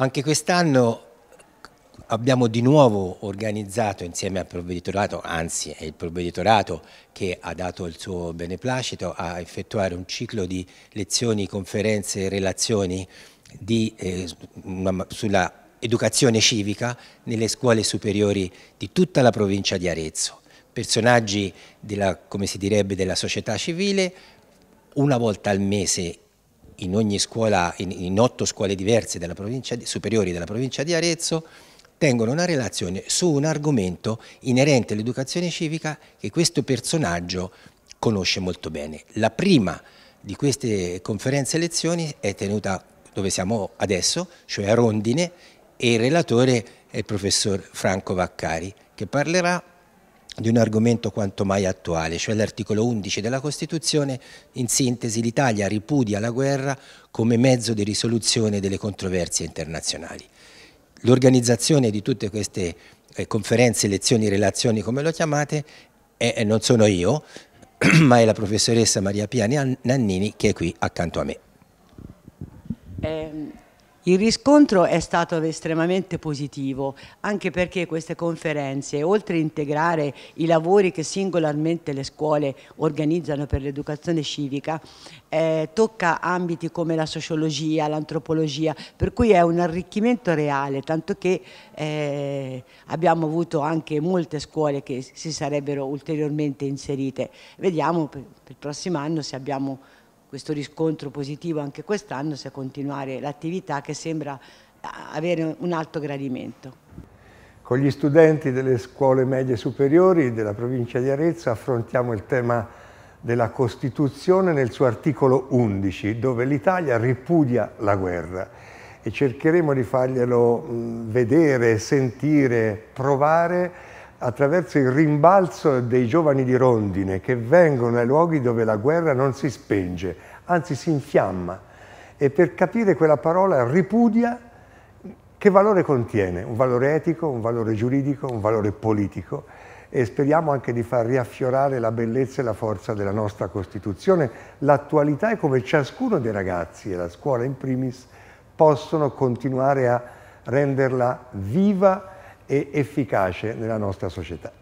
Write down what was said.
Anche quest'anno abbiamo di nuovo organizzato insieme al provveditorato, anzi è il provveditorato che ha dato il suo beneplacito a effettuare un ciclo di lezioni, conferenze e relazioni di, eh, sulla educazione civica nelle scuole superiori di tutta la provincia di Arezzo. Personaggi della, come si direbbe, della società civile, una volta al mese in ogni scuola, in, in otto scuole diverse della provincia, superiori della provincia di Arezzo, tengono una relazione su un argomento inerente all'educazione civica che questo personaggio conosce molto bene. La prima di queste conferenze e lezioni è tenuta dove siamo adesso, cioè a Rondine, e il relatore è il professor Franco Vaccari, che parlerà di un argomento quanto mai attuale, cioè l'articolo 11 della Costituzione, in sintesi l'Italia ripudia la guerra come mezzo di risoluzione delle controversie internazionali. L'organizzazione di tutte queste eh, conferenze, lezioni, relazioni, come lo chiamate, è, non sono io, ma è la professoressa Maria Pia Nannini che è qui accanto a me. Eh, il riscontro è stato estremamente positivo, anche perché queste conferenze, oltre a integrare i lavori che singolarmente le scuole organizzano per l'educazione civica, eh, tocca ambiti come la sociologia, l'antropologia, per cui è un arricchimento reale, tanto che eh, abbiamo avuto anche molte scuole che si sarebbero ulteriormente inserite. Vediamo per, il prossimo anno se abbiamo questo riscontro positivo anche quest'anno se continuare l'attività che sembra eh, avere un alto gradimento. Con gli studenti delle scuole medie superiori della provincia di Arezzo affrontiamo il tema della Costituzione nel suo articolo 11, dove l'Italia ripudia la guerra e cercheremo di farglielo vedere, sentire, provare attraverso il rimbalzo dei giovani di rondine che vengono ai luoghi dove la guerra non si spenge, anzi si infiamma. E per capire quella parola ripudia che valore contiene, un valore etico, un valore giuridico, un valore politico e speriamo anche di far riaffiorare la bellezza e la forza della nostra Costituzione, l'attualità e come ciascuno dei ragazzi e la scuola in primis possono continuare a renderla viva e efficace nella nostra società.